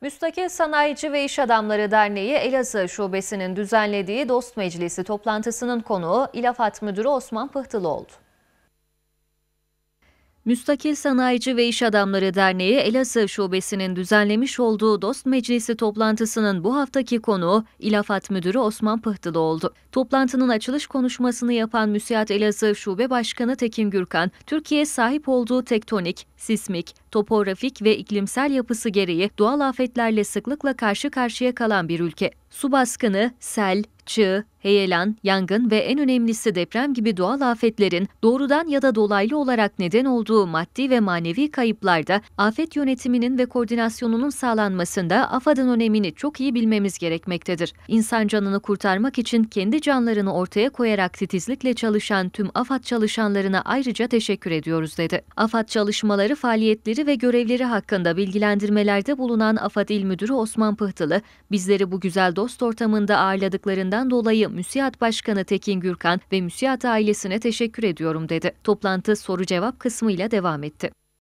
Müstakil Sanayici ve İş Adamları Derneği Elazığ Şubesi'nin düzenlediği Dost Meclisi toplantısının konuğu İlafat Müdürü Osman Pıhtılı oldu. Müstakil Sanayici ve İş Adamları Derneği Elazığ Şubesi'nin düzenlemiş olduğu Dost Meclisi toplantısının bu haftaki konuğu İlafat Müdürü Osman Pıhtılı oldu. Toplantının açılış konuşmasını yapan Müsiyat Elazığ Şube Başkanı Tekin Gürkan, Türkiye sahip olduğu tektonik, sismik, topografik ve iklimsel yapısı gereği doğal afetlerle sıklıkla karşı karşıya kalan bir ülke. Su baskını, sel, çığ, heyelan, yangın ve en önemlisi deprem gibi doğal afetlerin doğrudan ya da dolaylı olarak neden olduğu maddi ve manevi kayıplarda afet yönetiminin ve koordinasyonunun sağlanmasında AFAD'ın önemini çok iyi bilmemiz gerekmektedir. İnsan canını kurtarmak için kendi canlarını ortaya koyarak titizlikle çalışan tüm AFAD çalışanlarına ayrıca teşekkür ediyoruz dedi. AFAD çalışmaları, faaliyetleri ve görevleri hakkında bilgilendirmelerde bulunan AFAD İl Müdürü Osman Pıhtılı, bizleri bu güzel dost ortamında ağırladıklarından dolayı MÜSİAD Başkanı Tekin Gürkan ve MÜSİAD ailesine teşekkür ediyorum dedi. Toplantı soru cevap kısmıyla devam etti.